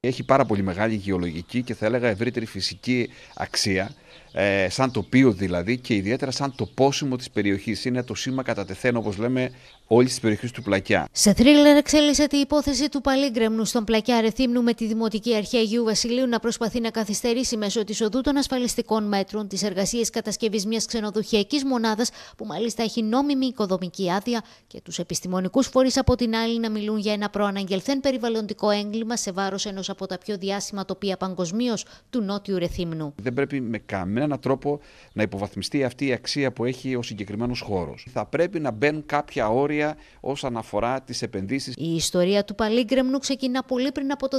έχει πάρα πολύ μεγάλη γεωλογική και θα έλεγα ευρύτερη φυσική αξία ε, σαν τοπίο δηλαδή και ιδιαίτερα σαν το πόσιμο της περιοχής Είναι το σήμα κατά τεθέν όπως λέμε όλης της περιοχής του Πλακιά. Σε θρίλερ εξέλιξε η υπόθεση του παλίγκρεμνου στον Πλακιά Ρεθύμνου με τη Δημοτική Αρχή Αγίου Βασιλείου να προσπαθεί να καθυστερήσει μέσω της οδού των ασφαλιστικών μέτρων τι εργασίε κατασκευής μιας ξενοδοχειακής μονάδας που μάλιστα έχει νόμιμη οικοδομική άδεια και τους επιστημονικούς φορείς από την άλλη να μιλούν για ένα προαναγγελθέν περιβαλλοντικό έγκλημα σε βάρος ενός από τα πιο διάσημα τοπία παγκοσμίως του Νότιου Ρεθύμνου. Δεν πρέπει με καμία έναν τρόπο να υποβαθμιστεί αυτή η αξία που έχει ο συγκεκριμένος χώρος. Θα πρέπει να μπαίνουν κάποια όρια όσον αφορά τις επενδύσεις. Η ιστορία του Παλίγκρεμνου ξεκινά πολύ πριν από το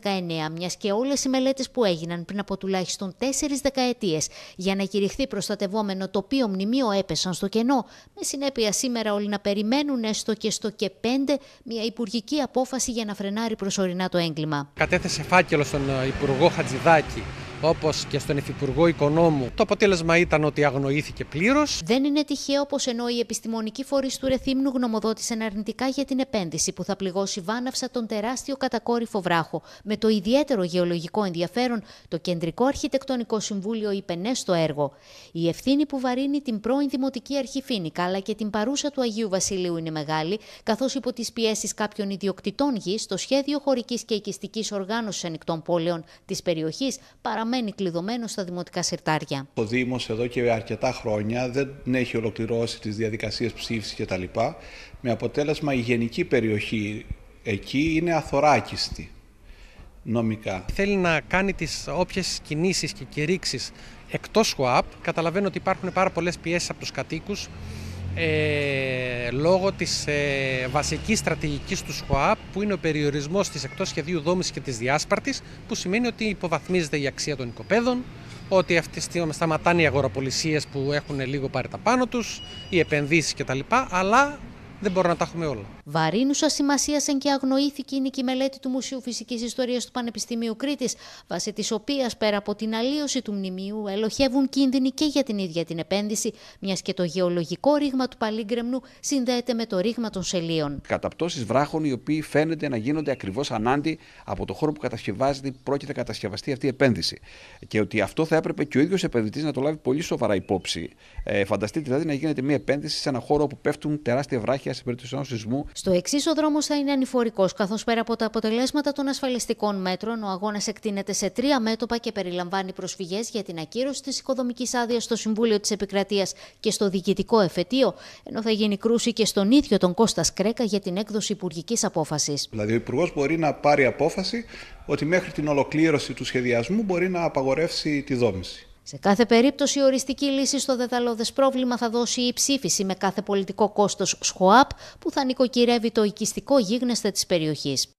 2019, μιας και όλες οι μελέτες που έγιναν πριν από τουλάχιστον τέσσερις δεκαετίες για να κηρυχθεί προστατευόμενο τοπίο μνημείο έπεσαν στο κενό. Με συνέπεια σήμερα όλοι να περιμένουν έστω και στο και πέντε μια υπουργική απόφαση για να φρενάρει προσωρινά το έγκλημα. Κατέθεσε φάκελο στον ε, Υπουργό Χατζηδάκη όπως και στον Υφυπουργό Οικονόμου. Το αποτέλεσμα ήταν ότι αγνοήθηκε πλήρως. Δεν είναι τυχαίο πω ενώ οι επιστημονικοί φορείς του Ρεθύμνου γνωμοδότησαν αρνητικά για την επένδυση που θα πληγώσει βάναυσα τον τεράστιο κατακόρυφο βράχο. Με το ιδιαίτερο γεωλογικό ενδιαφέρον, το Κεντρικό Αρχιτεκτονικό Συμβούλιο είπε ναι στο έργο. Η ευθύνη που βαρύνει την πρώην Δημοτική Αρχή Φίνικα αλλά και την παρούσα του Αγίου Βασιλείου είναι μεγάλη, καθώς υπό τις πιέσεις κάποιων ιδιοκτητών γης το σχέδιο χωρικής και οικιστικής οργάνωσης ανοιχτών πόλεων της περιοχής παραμένει παραμένει κλειδωμένος στα δημοτικά συρτάρια. Ο Δήμος εδώ και αρκετά χρόνια δεν έχει ολοκληρώσει τις διαδικασίες ψήφισης κτλ. Με αποτέλεσμα η γενική περιοχή εκεί είναι αθωράκιστη νομικά. Θέλει να κάνει τις όποιες κινήσεις και κηρύξεις εκτός ΣΟΑΠ. Καταλαβαίνω ότι υπάρχουν πάρα πολλές πιέσεις από τους κατοίκους. Ε, λόγω της ε, βασικής στρατηγικής του ΣΚΟΑΠ που είναι ο περιορισμός της εκτός σχεδίου δόμησης και της διάσπαρτης που σημαίνει ότι υποβαθμίζεται η αξία των οικοπαίδων, ότι αυτή σταματάνε οι αγοροπολισίες που έχουν λίγο πάρει τα πάνω τους, οι επενδύσεις κτλ. Αλλά δεν μπορούμε να τα έχουμε όλα. Βαρύνουσα σημασίας εν και αγνοήθηκε η μελέτη του Μουσείου Φυσικής Ιστορίας του Πανεπιστημίου Κρήτης, βάσει της οποίας πέρα από την αλλίωση του μνημείου ελοχεύουν κίνδυνοι και για την ίδια την επένδυση, μιας και το γεωλογικό ρήγμα του Παλίγκρεμνου συνδέεται με το ρήγμα των σελίων. Καταπτώσεις βράχων οι οποίοι φαίνεται να γίνονται ακριβώς ανάντι από το χώρο που κατασκευάζεται, πρόκειται να κατασκευαστεί αυτή η επένδυση. Και ότι αυτό θα έπρεπε και ο ίδιος επενδυτής να το λάβει πολύ σοβαρά υπόψη. Ε, φανταστείτε δηλαδή να γίνεται μια επένδυση σε ένα χώρο όπου πέφτουν τεράστια βράχια σε περίπτωση ενός σεισμού. Στο εξή, ο δρόμο θα είναι ανηφορικός, καθώς πέρα από τα αποτελέσματα των ασφαλιστικών μέτρων, ο αγώνας εκτείνεται σε τρία μέτωπα και περιλαμβάνει προσφυγές για την ακύρωση της οικοδομικής άδειας στο Συμβούλιο της Επικρατείας και στο Διοικητικό Εφετείο, ενώ θα γίνει κρούση και στον ίδιο τον Κώστας Κρέκα για την έκδοση υπουργικής απόφασης. Δηλαδή, ο Υπουργός μπορεί να πάρει απόφαση ότι μέχρι την ολοκλήρωση του σχεδιασμού μπορεί να απαγορεύσει τη δόμηση. Σε κάθε περίπτωση, η οριστική λύση στο δεδαλώδες πρόβλημα θα δώσει η ψήφιση με κάθε πολιτικό κόστος ΣΧΟΑΠ που θα νοικοκυρεύει το οικιστικό γίγνεσθε της περιοχής.